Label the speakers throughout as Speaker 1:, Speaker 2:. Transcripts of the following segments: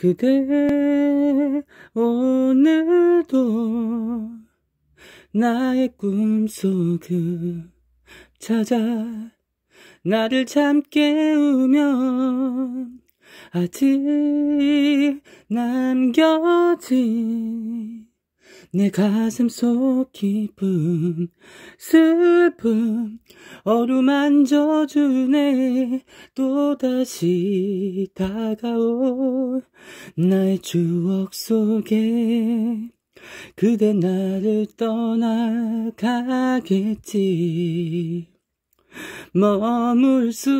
Speaker 1: 그대 오늘도 나의 꿈속을 찾아 나를 잠 깨우면 아직 남겨진 내 가슴 속 깊은 슬픔 어루만져주네 또다시 다가올 나의 추억 속에 그대 나를 떠나가겠지 머물 수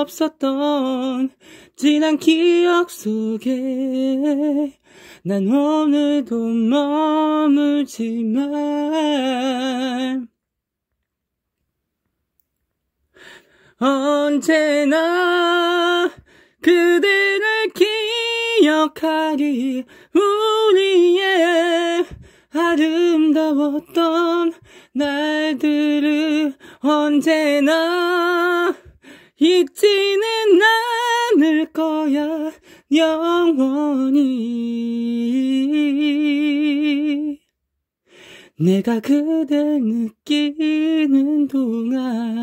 Speaker 1: 없었던 지난 기억 속에 난 오늘도 머물지만 언제나 그대 역할이 우리의 아름다웠던 날들을 언제나 잊지는 않을 거야 영원히 내가 그댈 느끼는 동안